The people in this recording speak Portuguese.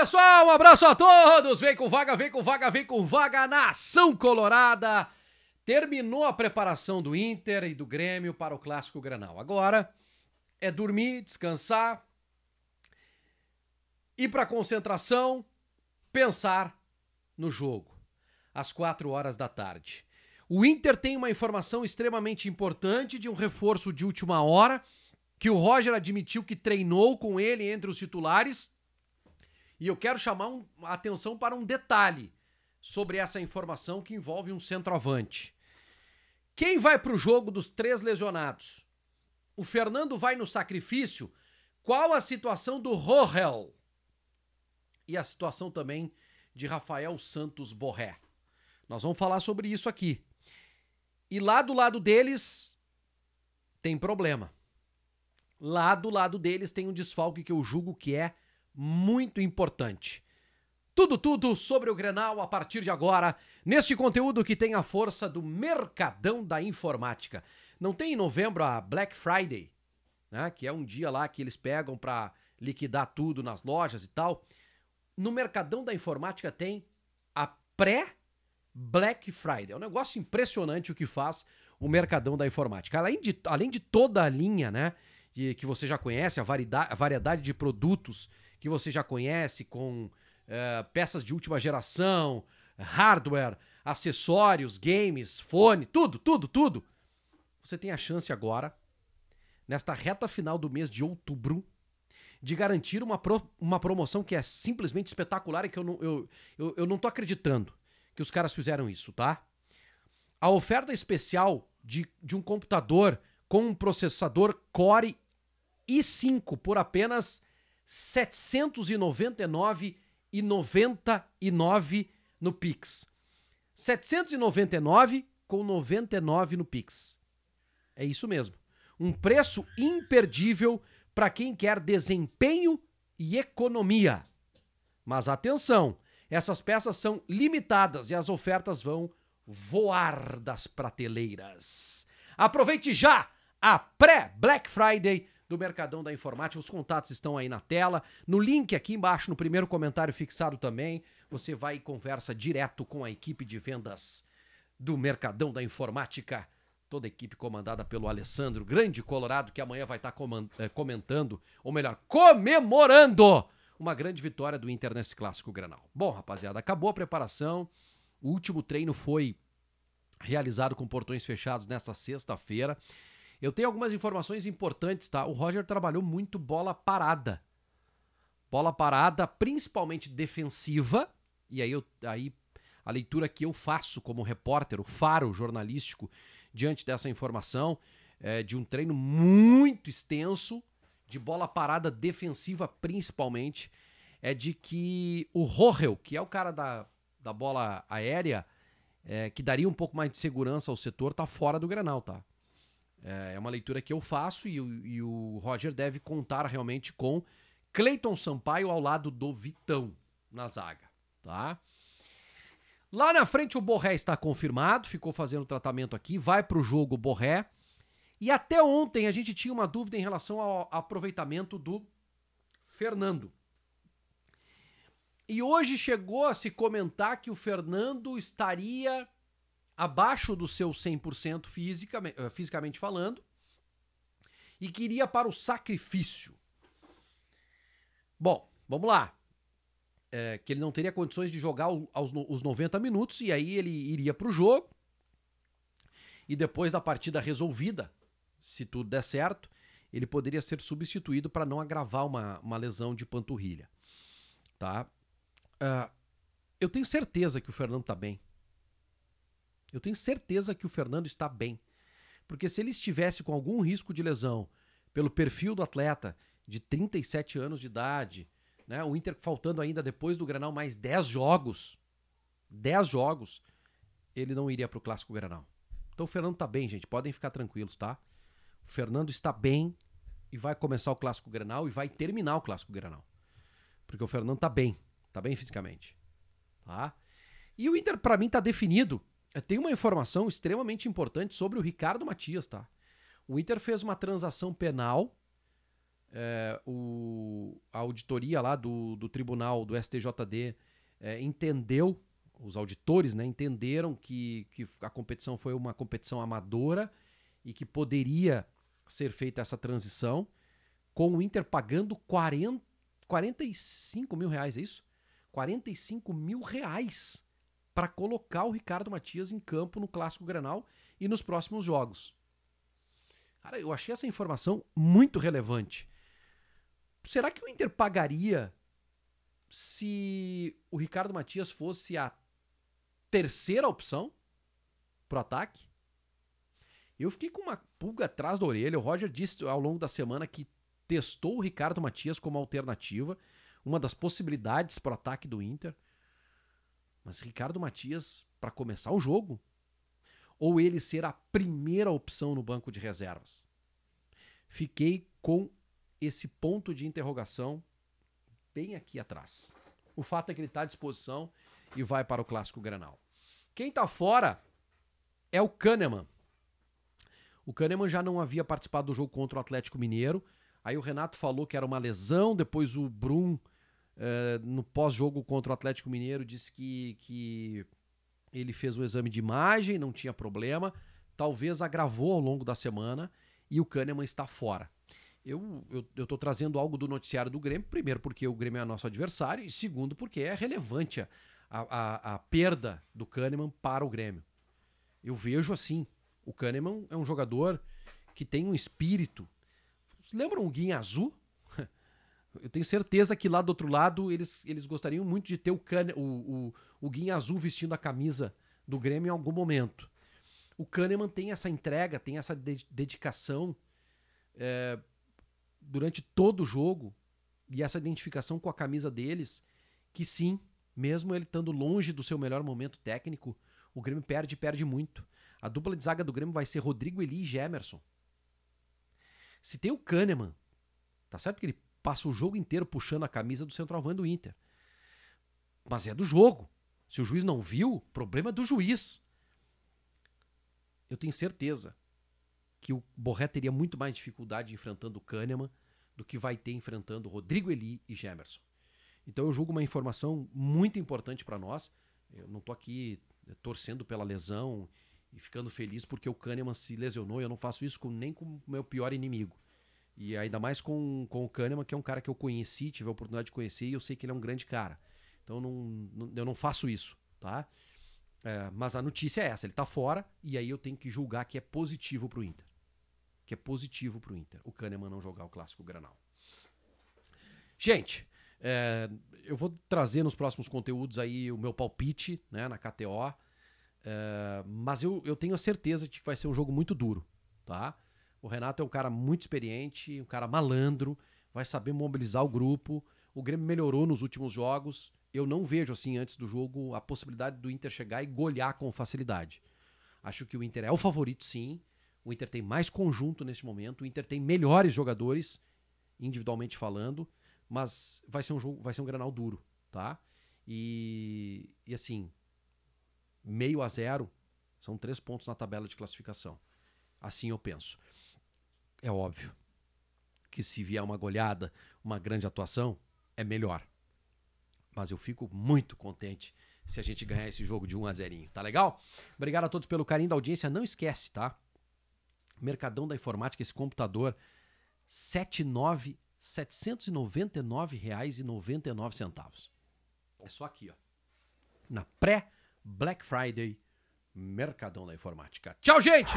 pessoal, um abraço a todos. Vem com vaga, vem com vaga, vem com vaga, nação colorada. Terminou a preparação do Inter e do Grêmio para o Clássico Granal. Agora é dormir, descansar, ir para concentração, pensar no jogo. Às quatro horas da tarde. O Inter tem uma informação extremamente importante de um reforço de última hora que o Roger admitiu que treinou com ele entre os titulares e eu quero chamar um, atenção para um detalhe sobre essa informação que envolve um centroavante. Quem vai para o jogo dos três lesionados? O Fernando vai no sacrifício? Qual a situação do Rohel? E a situação também de Rafael Santos Borré. Nós vamos falar sobre isso aqui. E lá do lado deles tem problema. Lá do lado deles tem um desfalque que eu julgo que é muito importante. Tudo, tudo sobre o Grenal a partir de agora, neste conteúdo que tem a força do mercadão da informática. Não tem em novembro a Black Friday, né? Que é um dia lá que eles pegam para liquidar tudo nas lojas e tal. No mercadão da informática tem a pré Black Friday. É um negócio impressionante o que faz o mercadão da informática. Além de, além de toda a linha, né? que você já conhece, a variedade, a variedade de produtos que você já conhece, com eh, peças de última geração, hardware, acessórios, games, fone, tudo, tudo, tudo. Você tem a chance agora, nesta reta final do mês de outubro, de garantir uma, pro, uma promoção que é simplesmente espetacular e que eu não, eu, eu, eu não tô acreditando que os caras fizeram isso, tá? A oferta especial de, de um computador com um processador Core i5 por apenas 799,99 no Pix. 799 com no Pix. É isso mesmo. Um preço imperdível para quem quer desempenho e economia. Mas atenção, essas peças são limitadas e as ofertas vão voar das prateleiras. Aproveite já a pré-Black Friday do Mercadão da Informática. Os contatos estão aí na tela. No link aqui embaixo, no primeiro comentário fixado também, você vai e conversa direto com a equipe de vendas do Mercadão da Informática. Toda a equipe comandada pelo Alessandro, grande Colorado, que amanhã vai tá estar eh, comentando, ou melhor, comemorando uma grande vitória do Inter nesse clássico Granal. Bom, rapaziada, acabou a preparação. O último treino foi realizado com portões fechados nesta sexta-feira. Eu tenho algumas informações importantes, tá? O Roger trabalhou muito bola parada. Bola parada, principalmente defensiva. E aí, eu, aí a leitura que eu faço como repórter, o faro jornalístico, diante dessa informação, é de um treino muito extenso, de bola parada defensiva principalmente, é de que o Rohel, que é o cara da, da bola aérea, é, que daria um pouco mais de segurança ao setor, tá fora do Granal, tá? É, é uma leitura que eu faço e, e o Roger deve contar realmente com Cleiton Sampaio ao lado do Vitão na zaga, tá? Lá na frente o Borré está confirmado, ficou fazendo tratamento aqui, vai para o jogo o Borré. E até ontem a gente tinha uma dúvida em relação ao aproveitamento do Fernando. E hoje chegou a se comentar que o Fernando estaria abaixo do seu 100% fisicamente, eh, fisicamente falando e que iria para o sacrifício. Bom, vamos lá. É, que ele não teria condições de jogar aos, os 90 minutos e aí ele iria para o jogo. E depois da partida resolvida, se tudo der certo, ele poderia ser substituído para não agravar uma, uma lesão de panturrilha. Tá? Uh, eu tenho certeza que o Fernando está bem. Eu tenho certeza que o Fernando está bem. Porque se ele estivesse com algum risco de lesão, pelo perfil do atleta, de 37 anos de idade, né? o Inter faltando ainda depois do Granal mais 10 jogos, 10 jogos, ele não iria para o Clássico Granal. Então o Fernando está bem, gente, podem ficar tranquilos, tá? O Fernando está bem e vai começar o Clássico Granal e vai terminar o Clássico Granal. Porque o Fernando está bem, está bem fisicamente, tá? E o Inter para mim está definido tem uma informação extremamente importante sobre o Ricardo Matias, tá? O Inter fez uma transação penal. É, o, a auditoria lá do, do tribunal do STJD é, entendeu, os auditores né, entenderam que, que a competição foi uma competição amadora e que poderia ser feita essa transição, com o Inter pagando 40, 45 mil reais, é isso? 45 mil reais para colocar o Ricardo Matias em campo no Clássico Grenal e nos próximos jogos. Cara, eu achei essa informação muito relevante. Será que o Inter pagaria se o Ricardo Matias fosse a terceira opção pro ataque? Eu fiquei com uma pulga atrás da orelha. O Roger disse ao longo da semana que testou o Ricardo Matias como alternativa, uma das possibilidades pro ataque do Inter. Mas Ricardo Matias, para começar o jogo, ou ele ser a primeira opção no banco de reservas? Fiquei com esse ponto de interrogação bem aqui atrás. O fato é que ele está à disposição e vai para o clássico Granal. Quem está fora é o Kahneman. O Kahneman já não havia participado do jogo contra o Atlético Mineiro. Aí o Renato falou que era uma lesão, depois o Brum eh, no pós-jogo contra o Atlético Mineiro, disse que, que ele fez o exame de imagem, não tinha problema, talvez agravou ao longo da semana e o Kahneman está fora. Eu estou trazendo algo do noticiário do Grêmio, primeiro porque o Grêmio é nosso adversário e segundo porque é relevante a, a, a perda do Kahneman para o Grêmio. Eu vejo assim, o Kahneman é um jogador que tem um espírito. lembram o Guinha Azul? Eu tenho certeza que lá do outro lado eles, eles gostariam muito de ter o, Cane, o, o, o Guinha Azul vestindo a camisa do Grêmio em algum momento. O Kahneman tem essa entrega, tem essa de dedicação é, durante todo o jogo e essa identificação com a camisa deles, que sim, mesmo ele estando longe do seu melhor momento técnico, o Grêmio perde perde muito. A dupla de zaga do Grêmio vai ser Rodrigo Eli e Gemerson. Se tem o Kahneman, tá certo que ele passa o jogo inteiro puxando a camisa do centroavante do Inter. Mas é do jogo. Se o juiz não viu, problema é do juiz. Eu tenho certeza que o Borré teria muito mais dificuldade enfrentando o Kahneman do que vai ter enfrentando Rodrigo Eli e Gemerson. Então eu julgo uma informação muito importante para nós. Eu não estou aqui eh, torcendo pela lesão e ficando feliz porque o Kahneman se lesionou. Eu não faço isso com, nem com o meu pior inimigo. E ainda mais com, com o Kahneman, que é um cara que eu conheci, tive a oportunidade de conhecer e eu sei que ele é um grande cara. Então não, não, eu não faço isso, tá? É, mas a notícia é essa, ele tá fora e aí eu tenho que julgar que é positivo pro Inter. Que é positivo pro Inter, o Kahneman não jogar o clássico Granal. Gente, é, eu vou trazer nos próximos conteúdos aí o meu palpite né, na KTO. É, mas eu, eu tenho a certeza de que vai ser um jogo muito duro, tá? O Renato é um cara muito experiente, um cara malandro, vai saber mobilizar o grupo. O Grêmio melhorou nos últimos jogos. Eu não vejo, assim, antes do jogo, a possibilidade do Inter chegar e golear com facilidade. Acho que o Inter é o favorito, sim. O Inter tem mais conjunto neste momento. O Inter tem melhores jogadores, individualmente falando. Mas vai ser um jogo, vai ser um granal duro, tá? E, e assim, meio a zero são três pontos na tabela de classificação. Assim eu penso é óbvio que se vier uma goleada, uma grande atuação, é melhor. Mas eu fico muito contente se a gente ganhar esse jogo de 1 a 0, tá legal? Obrigado a todos pelo carinho da audiência, não esquece, tá? Mercadão da Informática, esse computador R$ 799,99. reais e centavos. É só aqui, ó. Na pré Black Friday, Mercadão da Informática. Tchau, gente.